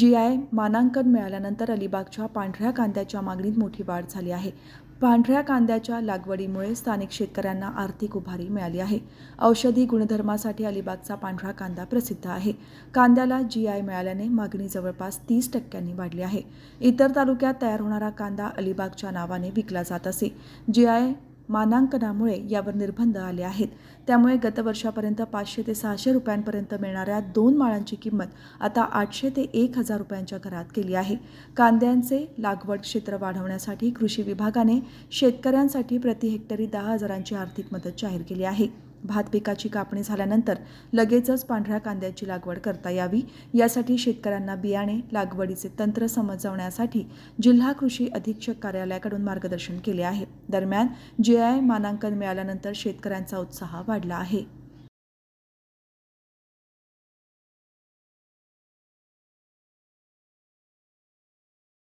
जी I मानांकन मिळाल्यानंतर अलिबागच्या पांढऱ्या कांद्याच्या मागणीत मोठी वाढ झाली आहे पांढऱ्या कांद्याच्या लागवडीमुळे स्थानिक शेतकऱ्यांना आर्थिक उभारी मिळाली आहे औषधी गुणधर्मासाठी अलिबागचा पांढरा कांदा प्रसिद्ध आहे कांद्याला जी आय मिळाल्याने मागणी जवळपास तीस टक्क्यांनी वाढली आहे इतर तालुक्यात तयार होणारा कांदा अलिबागच्या नावाने विकला जात असे जी आय मानांकनामुळे यावर निर्बंध आले आहेत त्यामुळे गतवर्षापर्यंत पाचशे ते सहाशे रुपयांपर्यंत मिळणाऱ्या दोन माळांची किंमत आता आठशे ते एक हजार रुपयांच्या घरात केली आहे कांद्यांचे लागवड क्षेत्र वाढवण्यासाठी कृषी विभागाने शेतकऱ्यांसाठी प्रति हेक्टरी दहा हजारांची आर्थिक मदत जाहीर केली आहे भात पिकाची कापणी झाल्यानंतर लगेचच पांढऱ्या कांद्याची लागवड करता यावी यासाठी शेतकऱ्यांना बियाणे लागवडीचे तंत्र समजवण्यासाठी जिल्हा कृषी अधीक्षक कार्यालयाकडून मार्गदर्शन केले आहे दरम्यान जीआय मानांकन मिळाल्यानंतर शेतकऱ्यांचा उत्साह वाढला आहे